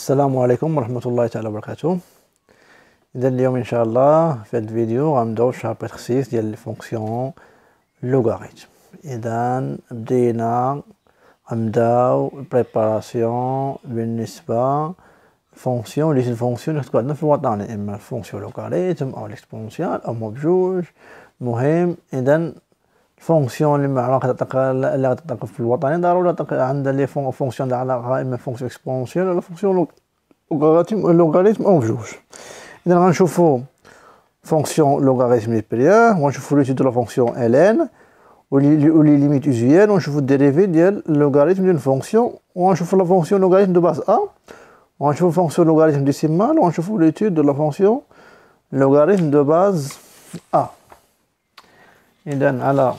السلام عليكم ورحمة الله تعالى وبركاته إذا اليوم إن شاء الله في هذا الفيديو غنبداو في شابتر 6 ديال الفونكسيون لوغاريتم إذا بدينا غنبداو بريباراسيون بالنسبة فونكسيون اللي فونكسيون الفونكسيون اللي تكون عندنا في الوطن يعني إما فونكسيون لوغاريتم أو ليكسبونسيال أو بجوج مهم إذا fonction les maroc de taqa li les fonctions la fonction exponentielle euh, e la fonction logarithme le logarithme au deux idan la fonction logarithme naturel on choufou l'étude de la fonction ln ou les limites usuelles on choufou la dérivée dérivé, le logarithme d'une fonction on chouf la fonction logarithme de base a on la fonction logarithme décimal on choufou l'étude de la fonction logarithme de base a et على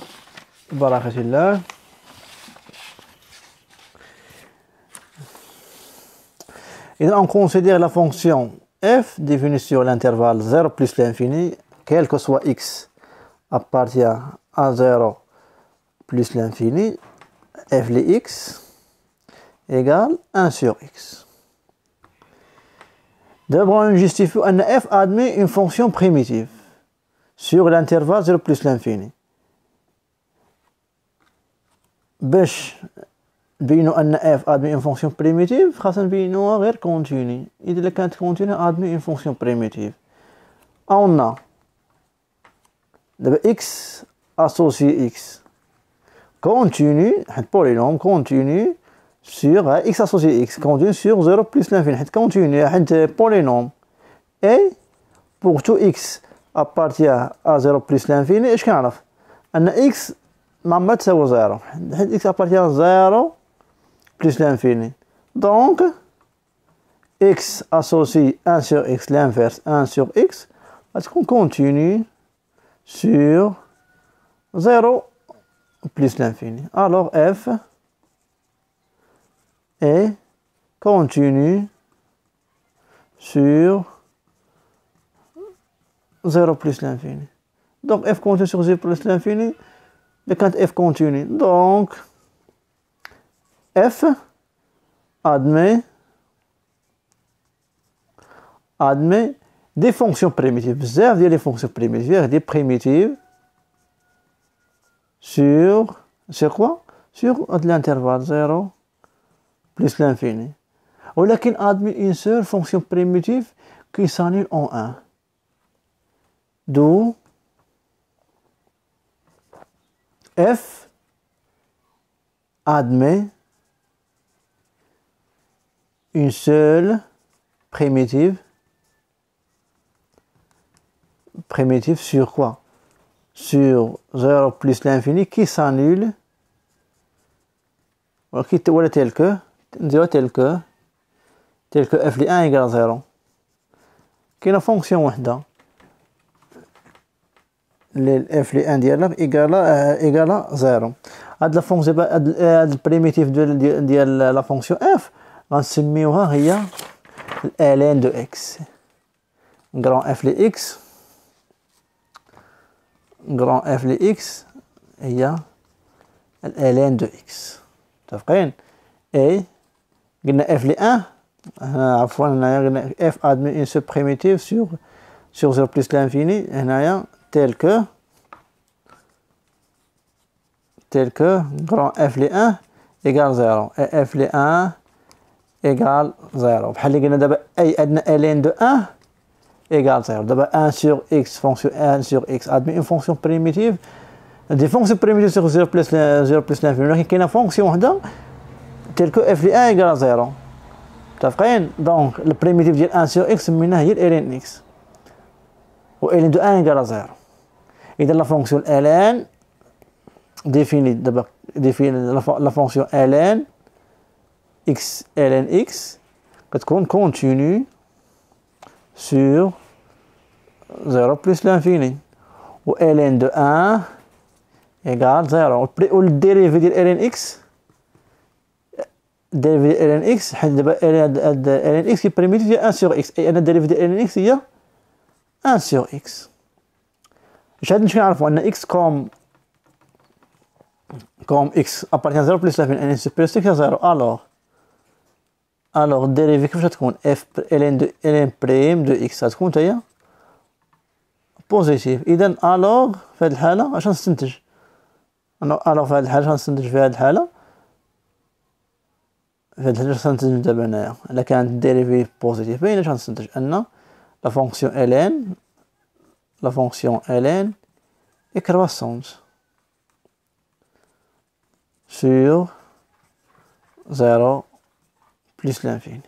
on considère la fonction f définie sur l'intervalle 0 plus l'infini, quel que soit x appartient à 0 plus l'infini, f de x égale 1 sur x. D'abord, on justifie que f admet une fonction primitive sur l'intervalle 0 plus l'infini bien f une fonction primitive, x continue. Il x une fonction primitive. On a x associé x continue, est polynomique continue sur x associé x continue sur 0 plus l'infini, est et pour tout x appartient à 0 plus l'infini, je On x ma tساوي 0 x appartient à 0 plus l'infini donc x associe 1 sur x l'inverse 1 sur x parce qu'on continue sur 0 plus l'infini alors f est continu sur 0 plus l'infini donc f continue sur 0 plus l'infini de quand f continue. Donc, f admet, admet des fonctions primitives. dire les fonctions primitives, des primitives sur, c'est quoi Sur l'intervalle 0 plus l'infini. Ou là qu'il admet une seule fonction primitive qui s'annule en 1. D'où F admet une seule primitive primitive sur quoi Sur 0 plus l'infini qui s'annule. Voilà tel que, tel que, tel que f de 1 égale 0. Qui est la fonction F1 dialogue à 0. Ad la primitive de la fonction F, c'est le miroir. l'LN de X. Grand F de X. Grand F de X. l'LN de X. Et, F de 1, F admet une primitive sur 0 plus l'infini tel que tel que grand f les 1 égale 0 et f les 1 égale 0 بحال اللي قلنا دابا ln de 1 égale 0 دابا 1 sur x fonction 1 sur x admet une fonction primitive des fonctions primitives sur 0 plus 0 plus l'infini ولكن كاينه fonction telle que f les 1 égale 0 Donc, دونك primitive de 1 sur x سميناها هي ln x وإلين دو ان كالا زيرو إذا لا فونكسيون الان ديفيني دابا ديفيني لا فونكسيون الان اكس الان اكس كتكون كونتينيو سور زيرو بلس لانفيني و الان دو ان ايكال زيرو و الديريفي ديال الان اكس ديريفي ديال الان اكس حيت دابا الان اكس هي بريميتيف ديال ان سور اكس اي ان الديريفي ديال الان اكس هي 1 sur x. J'ai dit que x comme, comme x appartient à 0 plus f n est plus que 0. Alors, alors, dérivé que je trouve f ln de ln prime de x, à se compte bien. Positif. Et donc, alors, fait le hala, je vais le alors, alors, fait le hala, je vais le fait le hala. Fait le hala, je vais le hala. La quinte dérivée positive. Et là, je vais le hala la fonction ln, la fonction ln est croissante sur 0 plus l'infini.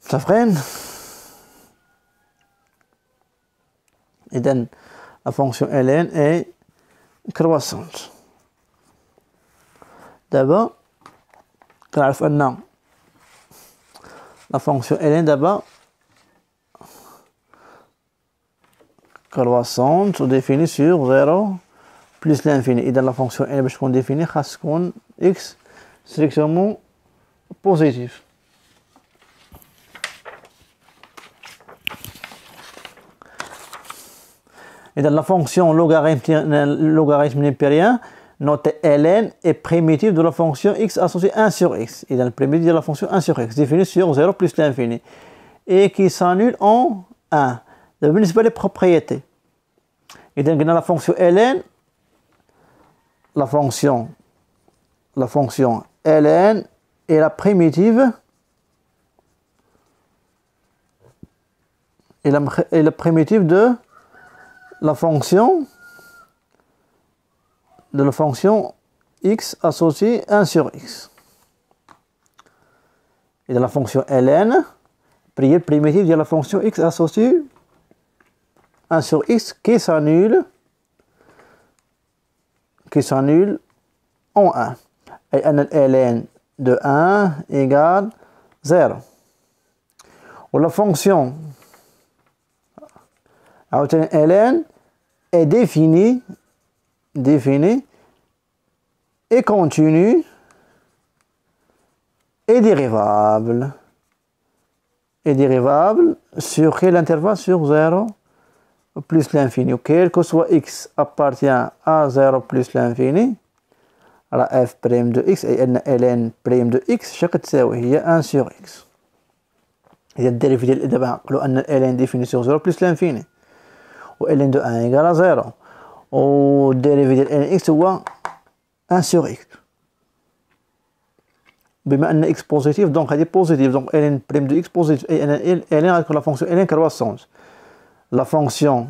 Ça freine Et donc, la fonction ln est croissante. D'abord, on a la fonction ln d'abord croissante définie sur 0 plus l'infini. Et dans la fonction n, je qu'on définit, qu'on x strictement positif. Et dans la fonction logarithme, logarithme népérien, notez ln est primitive de la fonction x associée 1 sur x. Il est le primitive de la fonction 1 sur x, définie sur 0 plus l'infini, et qui s'annule en 1. Le للبروبريتي est dans la fonction ln la fonction la fonction ln est la primitive est la primitive de la fonction de la fonction x associée 1 sur x. Et de la fonction ln, prier primitive de la fonction x associée 1 sur x qui s'annule qui s'annule en 1. Et ln de 1 égale 0. la fonction ln est définie définie et continue et dérivable. Et dérivable sur quel intervalle Sur 0 plus l'infini. Quel que soit x appartient à 0 plus l'infini, la f prime de x et n ln prime de x il y هي 1 sur x Il y a dérivé de ln définie sur 0 plus l'infini Ou ln de 1 égale à 0 au dérivé de nx soit 1 sur x. Bien, x positif, donc elle est positive. Donc ln prime de x positif et ln, avec la fonction ln croissante. La fonction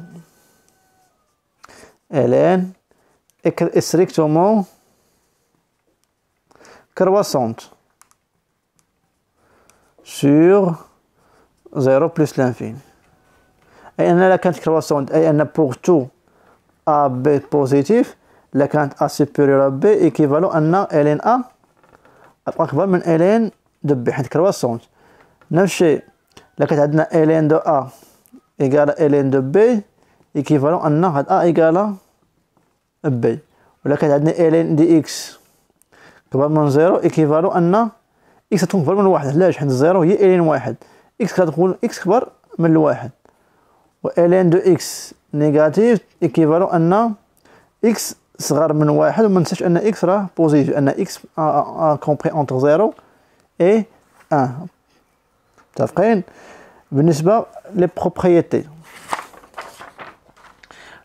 ln est strictement croissante sur 0 plus l'infini. Et elle a la quinte croissante et elle pour tout A B بوزيتيف لكانت A سوبيريور B ايكيفالو أن ln A أكبر من ln دو B حيت كرواسونت نفس الشيء لكانت عندنا ln دو A إيكالا ln دو B ايكيفالو أن هاد A إيكالا B ولا كانت عندنا ln دي إكس كبر من زيرو ايكيفالو أن إكس تكون كبر من واحد علاش حيت زيرو هي ln واحد إكس كتكون إكس كبر من الواحد و ln دو إكس Négatif équivalent à x sera moins ou moins, mais que x sera positif. On a x compris entre 0 et 1. Ça fait, vous n'avez pas les propriétés.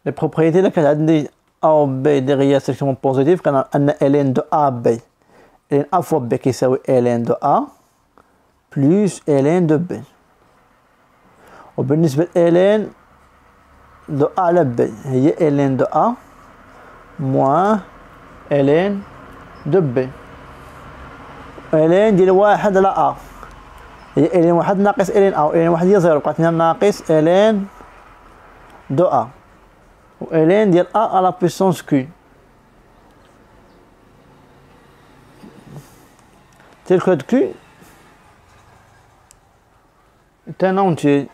Les propriétés, de la dit A ou B derrière ce qui est positif, vous avez ln de A à B. A fois B qui est ln de A plus ln de B. Vous n'avez pas ln. دو أ على ب هي ln دو أ موان ln دو ب ln ديال واحد على أ هي ln واحد ناقص ln أ ln واحد هي زيرو بقات لنا ناقص ln دو أ و ln ديال أ على بويسونس كي تلك كي تنونتي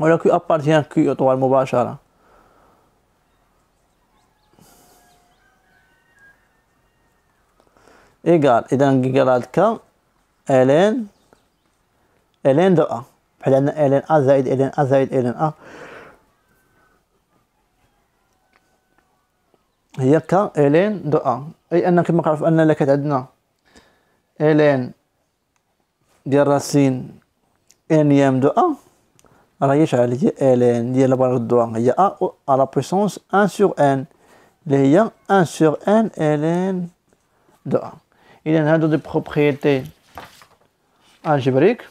ولا كي أبارتيان كي اطوال مباشرة إيكال إذا هاد كا إلين إلين دو أ بحال عندنا إلين أ زائد إلين أ زائد إلين أ هي كا إلين دو أ أي أن كما كنعرف أن لكات عندنا إلين ديال راسين إن يام دو أ Alors à la puissance 1 sur n. Les 1 sur n ln de 1. Il y a des propriétés algébriques.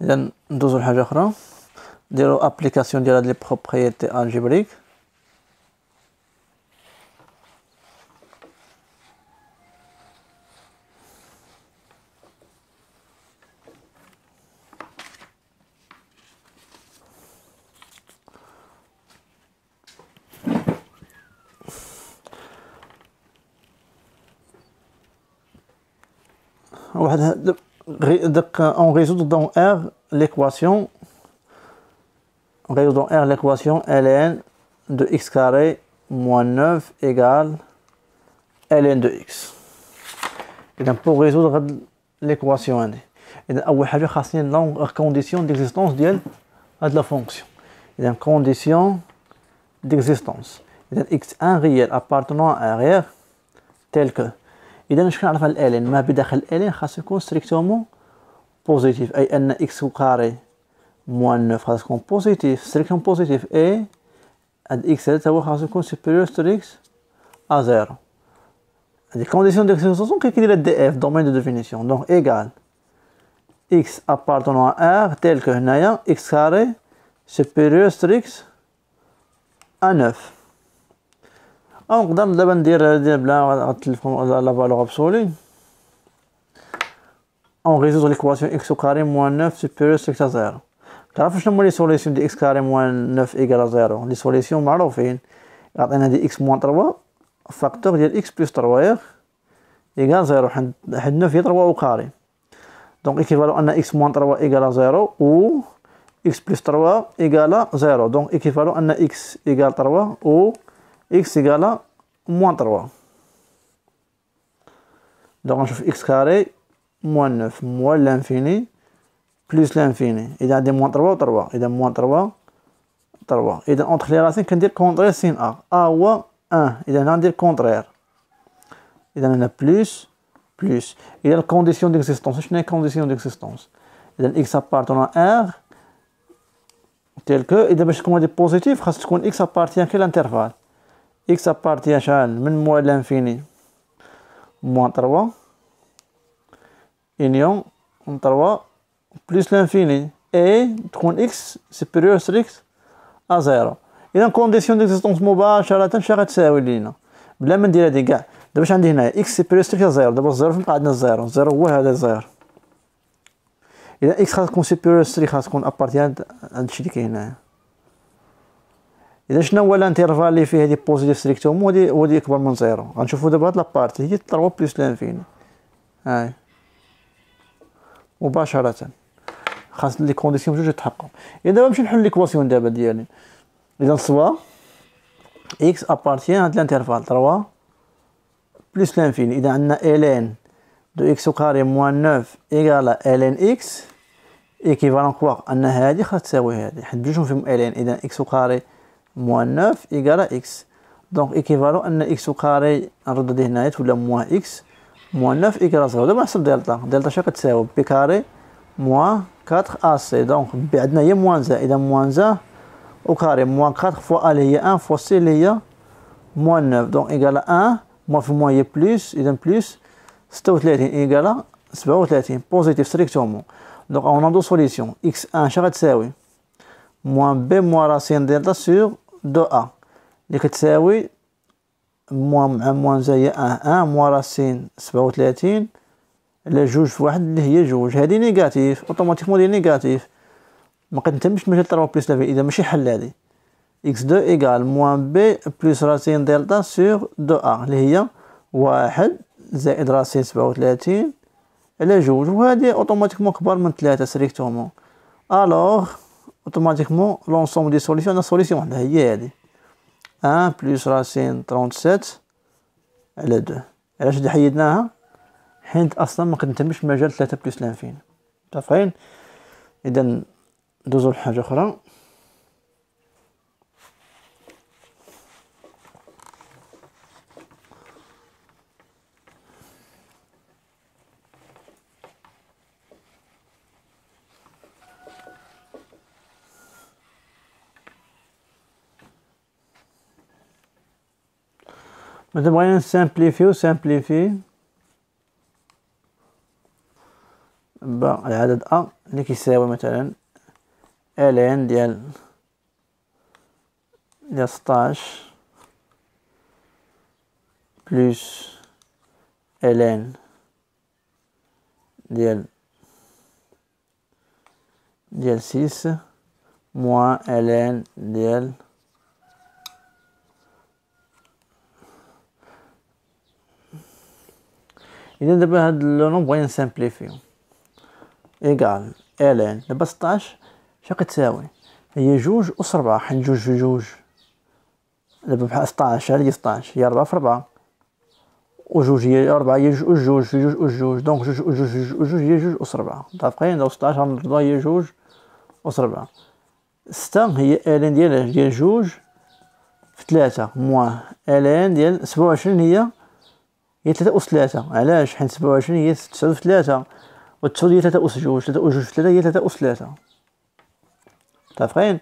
Il y a deux autres choses. de des propriétés algébriques. on résout dans R l'équation on résout dans R l'équation ln de x carré moins 9 égale ln de x et donc pour résoudre l'équation et donc il y a condition d'existence de la fonction donc condition d'existence x1 réel appartenant à R tel que et donc je vais faire ln mais dans ln il faut strictement positif et n x au carré moins 9 positif strictement positif et x est هو خاص يكون supérieur strict à 0 Les conditions d'exécution sont qu'il le DF, domaine de définition Donc égal x appartenant à R tel que n'ayant x carré supérieur strict à 9. On va dire la valeur absolue. اون ريزودر ليكواسيون اكس كاري موان 9 سوبيريور سيكت زيرو تعرف شنو هما لي سوليسيون دي اكس كاري موان 9 ايكال زيرو لي سوليسيون معروفين عطينا دي اكس موان 3 فاكتور ديال اكس بلس 3 ايكال زيرو حد نوف 9 هي 3 او كاري دونك ايكيفالو ان اكس موان 3 ايكال زيرو و اكس بلس 3 ايكال زيرو دونك ايكيفالو ان اكس ايكال 3 و اكس ايكال موان 3 دونك نشوف اكس كاري moins 9, moins l'infini, plus l'infini. Il y a des moins 3 ou 3. Il y a moins 3, 3. Et a entre les racines, qu'on dit contraire, c'est A. A ou A, 1. Il y a un dire contraire. Il y en a plus, plus. Il y a la condition d'existence. Je n'ai une condition d'existence. Il y a X appartenant à R, tel que, il y a des positifs. positif, parce que X appartient à quel intervalle X appartient à moins l'infini, moins 3. union en 3 بلس l'infini et تكون x supérieur strict à 0 اذا كونديسيون ديكزيستونس مباشره اش غتساوي لينا بلا ما ندير هادي كاع دابا اش عندي هنايا اكس سوبيريور ستريكت زيرو دابا الزيرو فين بقى عندنا الزيرو الزيرو هو هذا الزيرو اذا اكس تكون سوبيريور ستريكت ابارتي ابارتيان هادشي اللي كاين هنايا اذا شنو هو الانترفال اللي فيه هادي بوزيتيف ستريكتوم هو هادي اكبر من زيرو غنشوفو دابا هاد لابارتي هي 3 بلس لانفيني هاي مباشره خاص لي كونديسيون بجوج يتحققوا اذا دابا نمشي نحل ليكواسيون دابا ديالي اذا سوا اكس ابارتيان هاد الانترفال 3 بلس لانفيني اذا عندنا الين دو اكس كاري موان 9 إيكالا الين اكس ايكيفالون كوا ان هادي خاص تساوي هادي حيت بجوجهم فيهم الين اذا اكس كاري موان 9 إيكالا اكس دونك ايكيفالون ان اكس كاري نردد هنايا تولي موان اكس moins 9 y صغير sur delta. Delta دلتا de P carré. moins 4 AC Donc moins هي il y a Moins. 1 au carré moins 4 fois A il y a 1 fois C il y moins 9 donc égal à 1 moins fois moins y a plus il y plus 36 égal à 37 positif strictement donc on a deux solutions x1 moins b moins racine delta sur 2a كتساوي موان مع موان زي أه اه موان راسين سبعة وثلاثين على جوج في واحد اللي هي جوج هادي نيجاتيف اوتوماتيكمون مودي نيجاتيف ما كنتمش مش تروا بلس لافي إذا ماشي حل هادي إكس دو إيكال موان بي بلس راسين دلتا سور دو أ اللي هي واحد زائد راسين سبعة وثلاثين على جوج وهادي اوتوماتيكمون كبر من ثلاثة سريكتومون ألوغ اوتوماتيكمون لونسومبل دي سوليسيون عندنا سوليسيون وحدة هي هادي 1 بلس راسين 37 على 2 علاش اللي حيدناها حيت اصلا ما قدمتهمش مجال 3 بلس لانفين متفقين اذا ندوزو لحاجه اخرى مثلا بغينا نسامبليفيو سامبليفي العدد أ اللي كيساوي مثلا ألين ديال ديال ستاش بلوس ألين ديال ديال سيس موان ألين ديال اذا دابا هاد لو نومبر نسامبليفيو ايكال الان دابا 16 شنو كتساوي هي جوج أس ربعة حيت جوج في جوج دابا بحال 16 هادي 16 هي ربعة في ربعة جوج هي ربعة هي جوج جوج في جوج أس جوج دونك جوج أو جوج جوج جوج هي جوج أس ربعة متفقين دابا 16 غنردوها هي جوج أس ربعة ستة هي الان ديال ديال جوج في ثلاثة موان الان ديال سبعة وعشرين هي هي 3 أس 3 علاش حيت 27 هي 9 في 3 والتسعود هي 3 أس جوج 3 أس جوج في 3 هي 3 أس 3 متفقين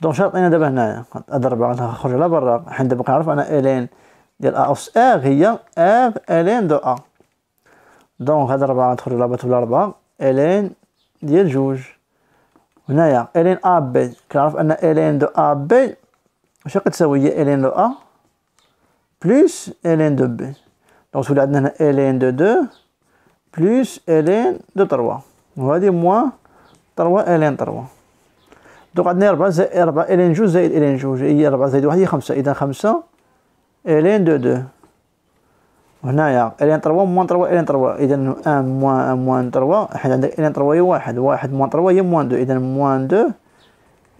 دونك شاطين دابا هنايا ربعة غنخرج على برا حيت دابا كنعرف انا الين ديال ا اوس ار هي اغ الين دو ا دونك هاد ربعة غنخرج على بطول ربعة الين ديال جوج هنايا الين ا بي كنعرف ان الين دو ا بي واش كتساوي هي الين دو ا بلس الين دو بي دونك تولي عندنا هنا لين دو دو بلوس لين دو تروا وهادي موان تروا لين تروا دونك عندنا ربعة زائد ربعة لين جوج زائد لين جوج هي ربعة زائد واحد هي خمسة إذا خمسة لين دو دو وهنايا لين تروا موان تروا لين تروا إذا أن موان موان تروا حيت عندك لين تروا هي واحد واحد موان تروا هي موان دو إذا موان دو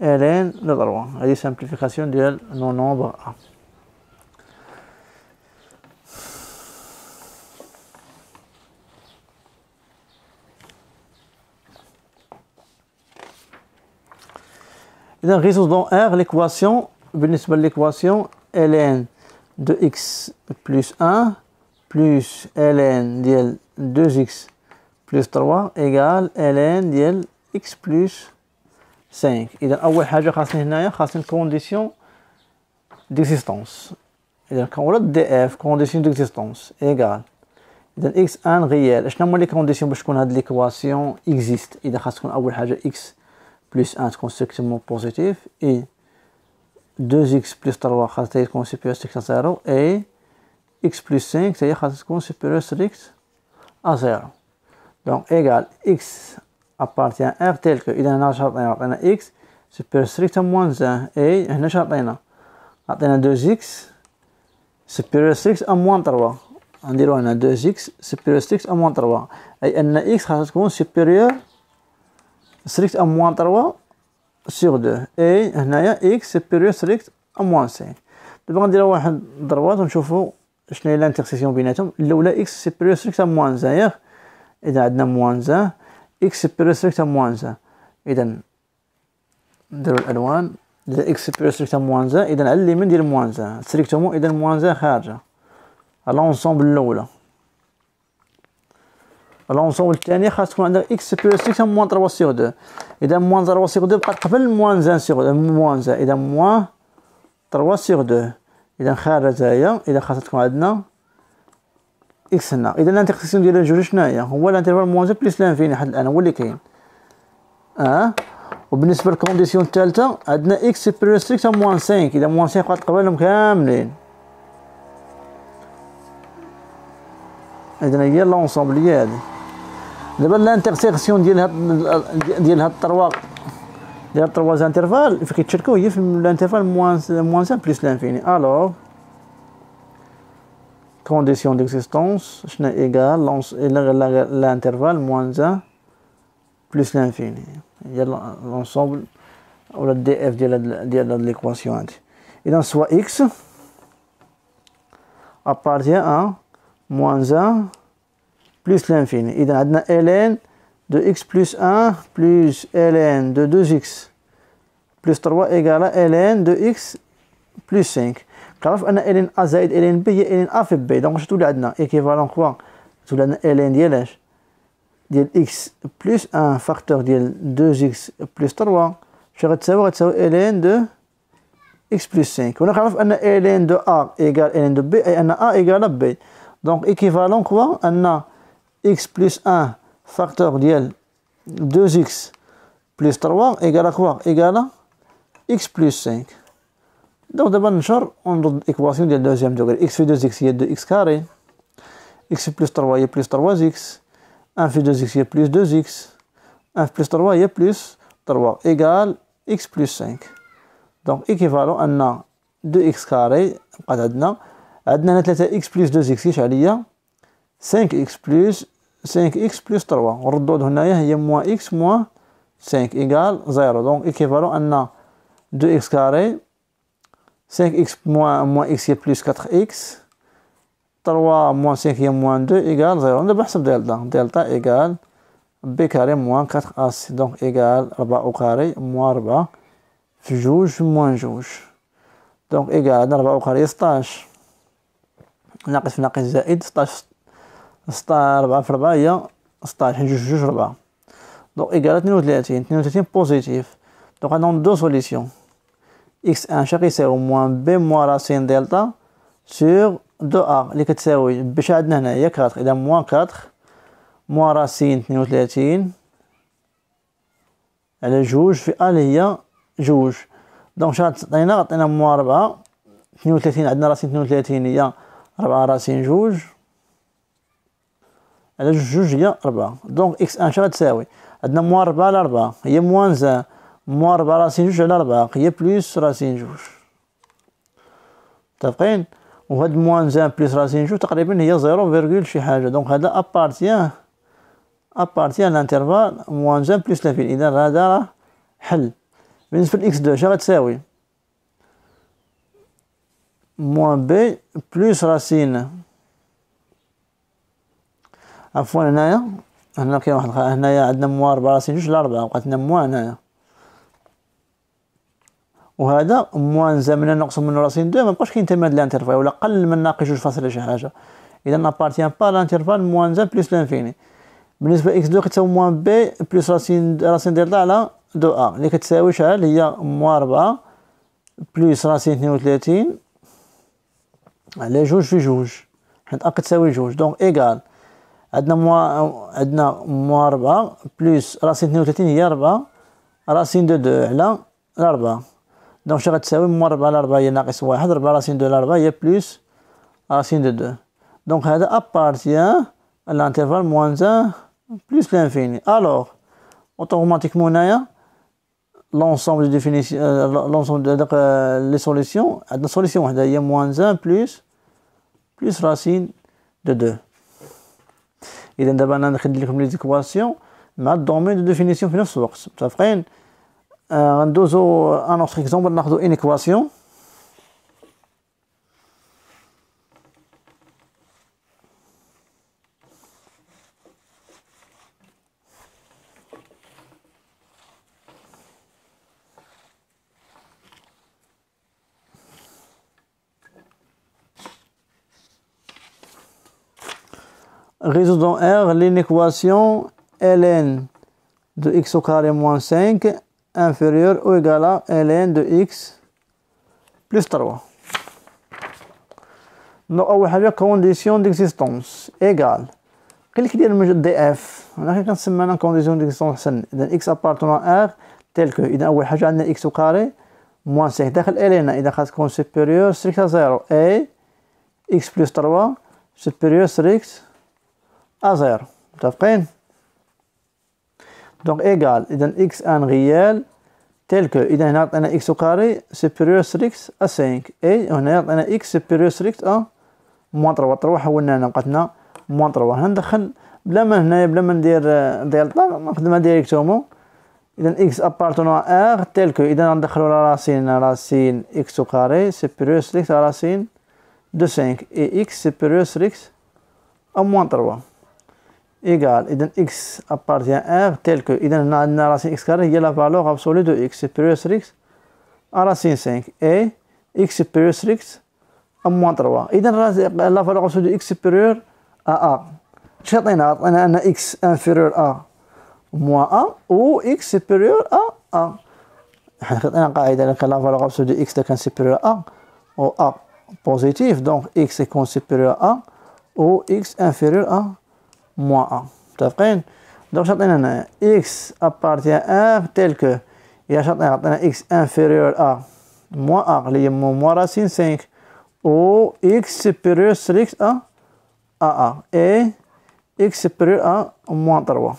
لين دو تروا هادي سامبليفيكاسيون ديال نو نومبر أ Donc, dans R, l'équation, l'équation ln de x plus 1 plus ln de 2x plus 3 égale ln de x plus 5. la première une condition d'existence. Et quand on a df, condition d'existence, égale. x1 réel. Je n'ai condition les conditions pour que l'équation existe. il x plus 1 est strictement positif et 2x plus 3 est supérieur strict à 0 et x plus 5 cest à est supérieur strict à 0. Donc égal x appartient à R tel que il y a un un x supérieur strict à moins 1 et un argent à a 2x supérieur strict à moins 3. On dirait a 2x supérieur strict à moins 3. Et un x est supérieur ستريكت ام موان 3 سيغ 2 اي هنايا اكس سوبيريور ستريكت ام موان 5 دابا غنديرها واحد ضربات ونشوفو شنو هي الانترسيسيون بيناتهم الاولى اكس سوبيريور ستريكت ام موان زايغ اذا عندنا موان زا اكس سوبيريور ستريكت ام موان زا اذا نديرو الالوان اذا اكس سوبيريور ستريكت ام موان زا اذا على اليمين ديال موان زا ستريكتومون اذا موان زا خارجه لونسومبل الاولى لونسومبل الثاني خاص تكون عندك اكس بلس اكس موان 3 سيغ 2 اذا موان 3 سيغ 2 بقات قبل موان زان سيغ 2 موان زان اذا موان 3 سيغ 2 اذا خارج هايا اذا خاص تكون عندنا اكس هنا اذا الانتيكسيون ديال الجوج شنو هي هو الانترفال موان زان بلس لان لانفيني حد الان هو اللي كاين اه وبالنسبه للكونديسيون الثالثه عندنا اكس بلس اكس موان 5 اذا موان 5 بقات قبلهم كاملين اذا هي لونسومبل هي هذه L'intersection de l'intervalle, il faut que l'intervalle moins 1 plus l'infini. Alors, condition d'existence, je n'ai égal l'intervalle moins 1 plus l'infini. L'ensemble l'ensemble de l'équation. Et donc, soit x appartient à moins 1 plus l'infini. on a ln de x plus 1 plus ln de 2x plus 3 égale ln de x plus 5. On a ln a زائد ln b ln a fait b. Donc, je trouve عندنا équivalent quoi تولي عندنا ln ديال اش؟ ديال x plus 1 facteur de 2x plus 3 Je غتساوي؟ غتساوي ln de x plus 5. On a ln de a égale ln de b et ln a égale b. دونك équivalent On a x plus 1 de 2x plus 3 égale à quoi Égale à x plus 5. Donc d'abord, on donne l'équation du deuxième degré. x fait 2x, est 2x carré. x plus 3, est plus 3x. 1 fait 2x, c'est plus 2x. 1 plus 3, est plus 3 égale x plus 5. Donc équivalent à 2x carré, on a 3x plus 2x, 5x plus 5 اكس بلس 3 ونردو عندو هنايا هي موان اكس موان 5 ايكال 0 دونك ايكيفالو ان 2 اكس كاري 5 اكس موان موان x هي بلس 4 اكس 3 موان 5 هي موان 2 ايكال 0 دابا حسب دلتا دلتا ايكال بي كاري موان 4 اس دونك ايكال 4 او كاري موان 4 في جوج موان جوج دونك ايكال 4 او كاري 16 ناقص في ناقص زائد 16 ستة ربعة في ربعة هي ستاش حيت جوج جوج ربعة دونك إيكال اثنين وثلاثين اثنين وثلاثين بوزيتيف دونك عندهم دو سوليسيون إكس أن شاق يساوي موان بي موان راسين دلتا سيغ دو أ لي كتساوي باش عندنا هنا هي كاتخ إذا موان كاتخ موان راسين اثنين وثلاثين على جوج في أ لي هي جوج دونك شحال عطينا عطينا موان ربعة اثنين وثلاثين عندنا راسين اثنين وثلاثين هي ربعة راسين جوج على جوج هي ربعة دونك إكس أن شغا تساوي عندنا موان ربعة على ربعة هي موان زان موان ربعة راسين جوج على ربعة هي بليس راسين جوج متفقين وهاد موان زان بليس راسين جوج تقريبا هي زيرو فيرغول شي حاجة دونك هذا أبارتيان أبارتيان لانترفال موان زان بليس لافين إذا هذا راه حل بالنسبة لإكس دو شغا تساوي موان بي بليس راسين عفوا هنايا هنا كاين واحد هنايا عندنا موار براسين جوج لاربعة لنا موا هنايا وهذا موان زمن نقص من راسين دو مابقاش كاين تما هاد الانترفال ولا قل من ناقص جوج فاصلة شي حاجة إذا نابارتيان با لانترفال موان زام بلوس لانفيني بالنسبة إكس دو كتساوي موان بي بلوس راسين راسين دلتا على دو أ اللي كتساوي شحال هي موان ربعة بلوس راسين اثنين وثلاثين على جوج في جوج حيت أ كتساوي جوج دونك إيكال عندنا موا عندنا موا 4 بلس راسين 32 هي 4 راسين دو 2 على 4 دونك شنو غتساوي موا 4 على 4 هي ناقص 1 4 راسين دو 4 هي بلس راسين دو 2 دونك هذا ابارتيا الانترفال موان 1 بلس لانفيني الوغ اوتوماتيكمون هنايا l'ensemble de définition euh, l'ensemble de euh, les solutions la solution il moins 1 plus plus racine de 2 et then a prendre les équations domaine de définition en même temps. exemple, une équation résout R l'inéquation ln de x au carré moins 5 inférieur ou égal à ln de x plus 3. Nous avons une condition d'existence égale. Quel est le df On a une condition d'existence. Donc, x appartenant à R tel que, il y a un x au carré moins 5. Donc, ln, il y a supérieur à 0. Et x plus 3 supérieur strict à 0 متفقين دونك ايغال اذا اكس ان غيال تيل كو اذا هنا عطينا اكس كاري سوبيريو سريكس ا 5 اي هنا عطينا اكس سوبيريو سريكس ا موان تروا تروا حولنا هنا بقاتنا موان تروا هنا ندخل بلا ما هنايا بلا ما ندير دلتا نخدمها ديريكتومون اذا اكس ابارتونون ار تيل كو اذا ندخلو لا راسين راسين اكس كاري سوبيريور ريكس راسين دو سانك اي اكس سوبيريور ريكس ا موان تروا égale, et x appartient à R, tel que, إذن عندنا racine x il y a la valeur absolue de x supérieur sur x à racine 5 et x supérieur à moins 3. إذن la valeur absolue de x supérieur à a. Chacun a x inférieur à moins 1 ou x supérieur à 1. On a قاعدة la valeur absolue de x est supérieur à a ou a positif, donc x est supérieur à 1, ou x inférieur à a. موان 1 متفقين دونك شاطين هنا اكس ابارتيان ان تيل كو يا شاطين عطينا اكس انفيريور ا موان ا اللي هي موان راسين 5 او اكس سوبيريور سليكس ا ا ا اي اكس سوبيريور ا موان 3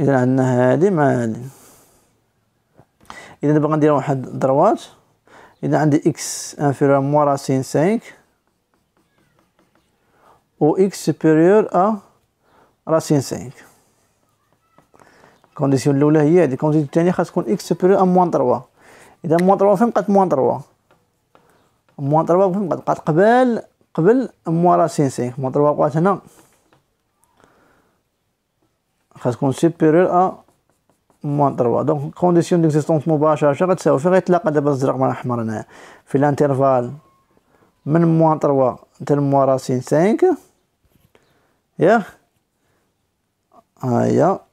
اذا عندنا هادي مع هادي اذا دابا غندير واحد ضروات اذا عندي اكس انفيريور موان راسين 5 au x supérieur à راسين 5 كونديسيون الاولى هي هذه كونديسيون الثانيه خاص تكون اكس سوبيريور ان موان 3 اذا موان 3 فين بقات موان 3 موان 3 فين بقات بقات قبل قبل موان راسين 5 موان 3 بقات هنا خاص تكون سوبيريور ا موان 3 دونك كونديسيون ديكزيستونس مباشره اش غتساوي فين غيتلاقى دابا الزرق مع الاحمر هنايا في الانترفال من موان 3 حتى موان راسين 5 Ah,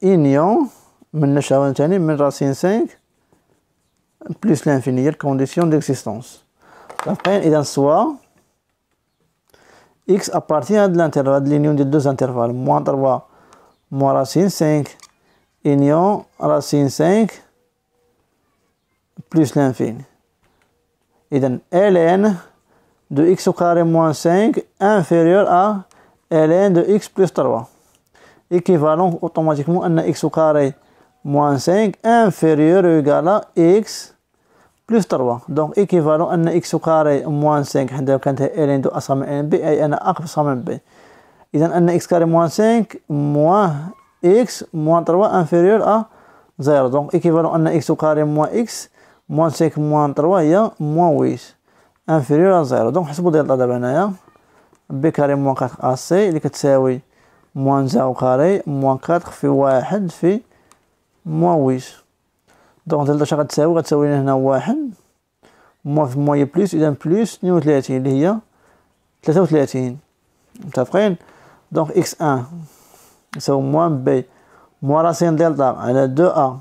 union mais a من نشاو ثاني mais racine 5 condition d'existence. la ديكسيستونس لاقين soit x appartient à l'intervalle l'union des deux intervalles moins 3 moins racine 5 union racine 5 plus l'infini et donc ln de x au carré moins 5 inférieur à ln e de x plus 3 équivalent automatiquement à x au carré moins 5 inférieur ou égal à x plus 3 دونك ايكيفالون ان اكس كاري موان 5 حنا كانت الين دو اصغر من ان بي اي انا اقرب اصغر من بي اذا ان اكس كاري موان 5 موان اكس موان 3 انفيريور ا زيرو دونك ايكيفالون ان اكس كاري موان اكس موان 5 موان 3 هي موان 8 انفيريور ا زيرو دونك حسبوا ديالتا دابا هنايا بي كاري موان كاتخ اسي اللي كتساوي موان زاو كاري موان كاتخ في واحد في موان ويش دونك دلتا شا غتساوي غتساوي هنا واحد موان في موان بليس اذا بليس اثنين وثلاثين اللي هي ثلاثة وثلاثين متفقين دونك اكس ان يساوي موان بي موان راسين دلتا على دو ا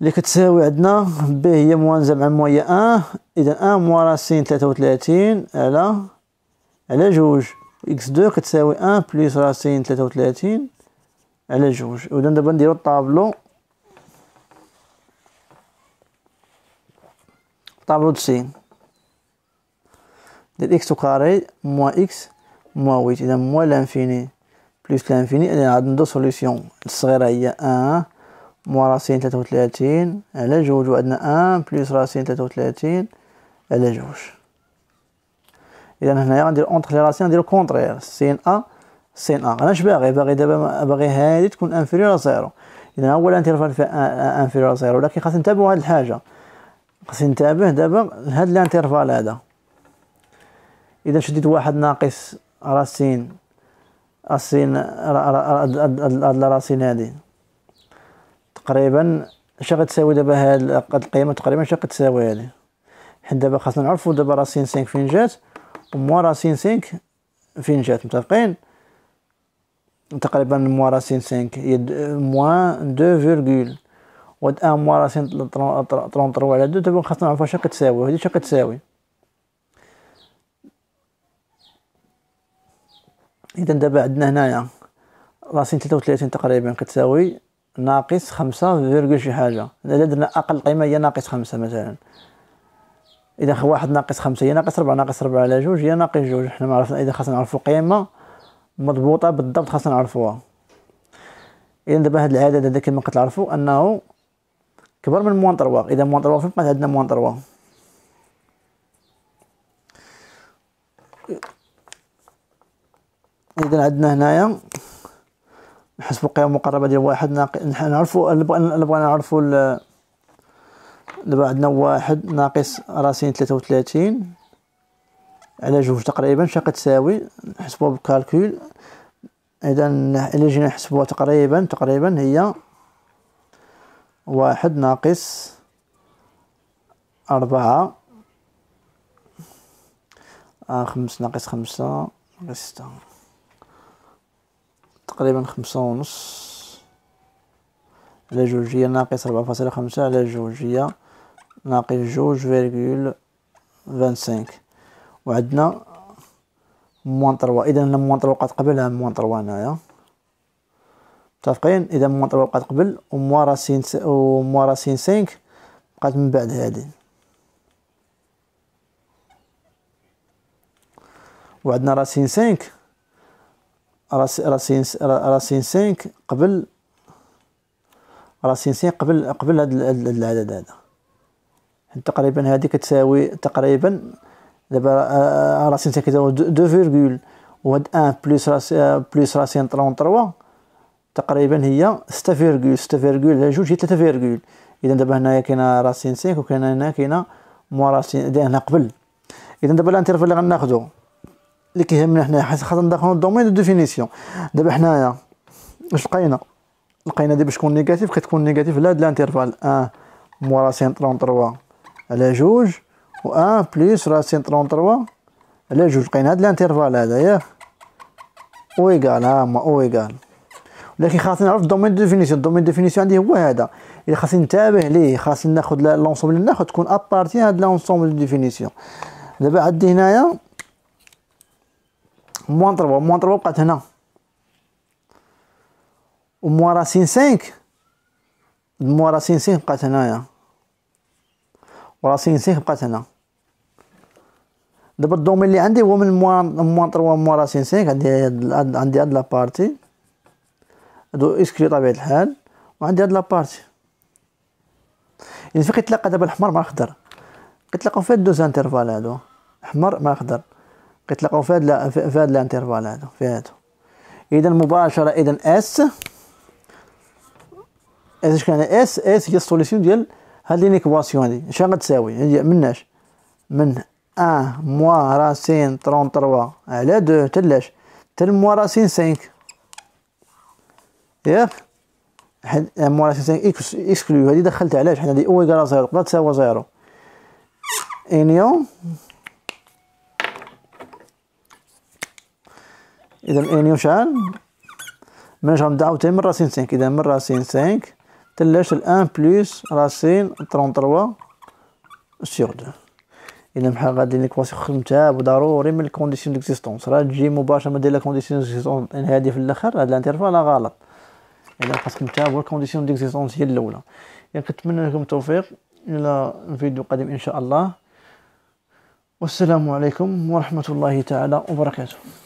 اللي كتساوي عندنا بي هي موان مع موان ان اذا ان موان راسين ثلاثة وثلاثين على على جوج إكس دو كتساوي أن بليس راسين تلاتة وتلاتين على جوج إذا دابا نديرو الطابلو طابلو سين ديال إكس كاري موا إكس موا ويت إذا موا لانفيني بليس لانفيني إذا عندنا دو سوليسيون الصغيرة هي أن موا راسين تلاتة وتلاتين على جوج وعندنا أن بليس راسين تلاتة وتلاتين على جوج اذا هنايا غندير اونتر لي راسي غندير كونترير سين ا سين ا انا اش باغي باغي دابا باغي هادي تكون انفيريور زيرو اذا هو الانترفال انفيريور زيرو ولكن خاص نتابعوا هاد الحاجه خاص نتابع دابا لهاد الانترفال هذا اذا شديت واحد ناقص راسين راسين هاد الراسين هادي تقريبا اش غتساوي دابا هاد القيمه تقريبا اش غتساوي هادي حيت دابا خاصنا نعرفو دابا راسين 5 فين جات ومورا سين سينك فين جات متفقين تقريبا موا راسين هي موان دو فيرغول ود ان موا راسين ترون ترو على دو دابا خاصنا نعرفو شنو كتساوي هادي شنو كتساوي اذا دابا عندنا هنايا راسين تلاتة وتلاتين تقريبا كتساوي ناقص خمسة فيرغول شي حاجة إذا درنا أقل قيمة هي ناقص خمسة مثلا اذا واحد ناقص خمسة هي ناقص ربعة ناقص ربعة على جوج هي ناقص جوج حنا ما عرفنا اذا خاصنا نعرفو قيمة مضبوطة بالضبط خاصنا نعرفوها اذا دابا هاد العدد هذا كما كتعرفو انه كبر من موان تروا اذا موان تروا فين عندنا موان تروا اذا عندنا هنايا نحسبو قيمة مقربة ديال واحد ناقص نعرفو بغينا نعرفو دابا عندنا واحد ناقص راسين ثلاثة وثلاثين على جوج تقريبا شنو كتساوي نحسبوها بالكالكول إذا إلا جينا نحسبوها تقريبا تقريبا هي واحد ناقص أربعة آه خمس ناقص خمسة ناقص ستة تقريبا خمسة ونص على جوج هي ناقص ربعة فاصلة خمسة على جوج هي ناقص جوج فيرغول فانسانك وعندنا موان تروا اذا موان تروا وقعت قبلها موان تروا هنايا متفقين اذا موان تروا وقعت قبل وموا راسين وموا راسين سانك بقات من بعد هادي وعندنا راسين سانك راس راسين راسين سانك قبل راسين سانك قبل قبل هاد العدد هذا تقريبا هذه كتساوي تقريبا دابا آه، آه، راسين تكتساوي دو فيرغول وهاد ان بلس راس آه، بلس راسين 33 تقريبا هي ستة فيرغول ستة فيرغول على جوج هي تلاتة فيرغول اذا دابا هنايا كاينه راسين و وكاين هنا كاينه مو راسين هنا قبل اذا دابا الانترفال اللي غناخدو اللي كيهمنا حنا حيت خاطر ندخلو الدومين دو ديفينيسيون دابا حنايا اش لقينا لقينا دابا شكون نيجاتيف كتكون نيجاتيف لهاد الانترفال ان مو راسين 33 على جوج و ان بليس راسين ترون تروا على جوج لقينا هاد الانترفال هذا ياه او ايكال ها هما او ايكال ولكن خاصني نعرف الدومين ديفينيسيون الدومين ديفينيسيون عندي هو هذا اللي خاصني نتابه ليه خاصني ناخد لونسومبل اللي ناخد تكون ابارتي هاد لونسومبل ديفينيسيون دابا عندي هنايا موان تروا موان تروا بقات هنا و موان راسين سانك موان راسين 5 بقات هنايا وراسي نسيه بقات هنا دابا الدومين اللي عندي هو من موان موان تروا موان راسين سينك عندي هاد عندي هاد لابارتي هادو اسكري طبيعة الحال وعندي هاد لابارتي يعني فين كيتلاقى دابا الحمر مع الخضر كيتلاقاو في هاد دوز انترفال هادو احمر مع خضر كيتلاقاو في هاد لا في هاد الانترفال هادو في هادو اذا مباشرة اذا اس اس كان اس اس هي السوليسيون ديال هادي ليكواسيون هادي اش غتساوي هي مناش من ان موا راسين ترون تروا على دو تلاش تل موا راسين سانك ياك حد موا راسين سانك اكس اكسكلو هادي دخلت علاش حنا او اويكالا زيرو تقدر تساوي زيرو انيون اذا انيون شحال مناش غنبدا عاوتاني من راسين سانك اذا من راسين سانك تلاش الان بلوس راسين طرون تروا سيغ دو الا محا غادي ليكواسيون خدمتها وضروري من الكونديسيون ديكزيستونس راه تجي مباشره ما دير لا كونديسيون ديكزيستونس يعني هادي في الاخر هاد الانترفال غلط الا خدمتها هو الكونديسيون ديكزيستونس هي الاولى يعني كنتمنى لكم التوفيق الى فيديو قادم ان شاء الله والسلام عليكم ورحمه الله تعالى وبركاته